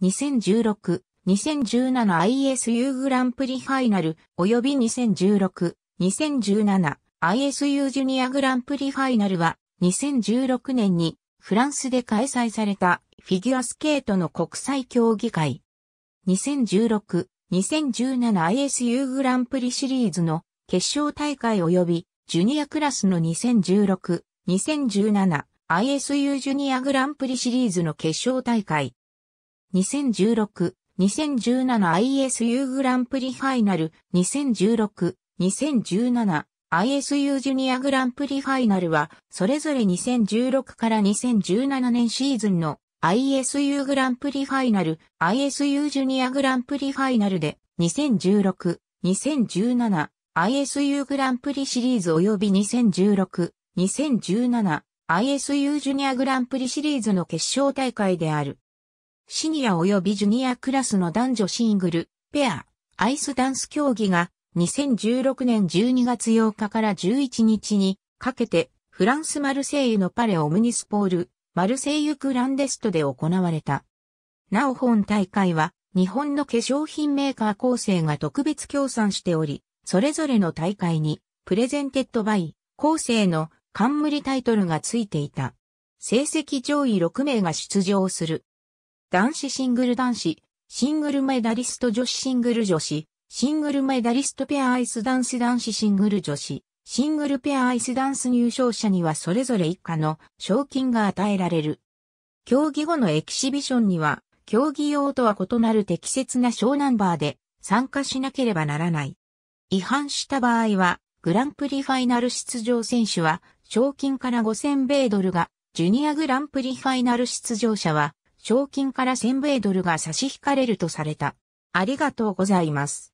2016-2017ISU グランプリファイナル及び 2016-2017ISU ジュニアグランプリファイナルは2016年にフランスで開催されたフィギュアスケートの国際競技会。2016-2017ISU グランプリシリーズの決勝大会及びジュニアクラスの2016-2017 ISU ジュニアグランプリシリーズの決勝大会。2016、2017ISU グランプリファイナル、2016、2017、ISU ジュニアグランプリファイナルは、それぞれ2016から2017年シーズンの ISU グランプリファイナル、ISU ジュニアグランプリファイナルで、2016、2017、ISU グランプリシリーズ及び2016、2017、ISU ジュニアグランプリシリーズの決勝大会である。シニア及びジュニアクラスの男女シングル、ペア、アイスダンス競技が2016年12月8日から11日にかけてフランスマルセイユのパレ・オムニスポール、マルセイユクランデストで行われた。なお本大会は日本の化粧品メーカー構成が特別協賛しており、それぞれの大会にプレゼンテッドバイ構成の冠タイトルがついていた。成績上位6名が出場する。男子シングル男子、シングルメダリスト女子シングル女子、シングルメダリストペアアイスダンス男子シングル女子、シングルペアアイスダンス入賞者にはそれぞれ以下の賞金が与えられる。競技後のエキシビションには、競技用とは異なる適切な賞ナンバーで参加しなければならない。違反した場合は、グランプリファイナル出場選手は、賞金から5000米ドルが、ジュニアグランプリファイナル出場者は、賞金から1000米ドルが差し引かれるとされた。ありがとうございます。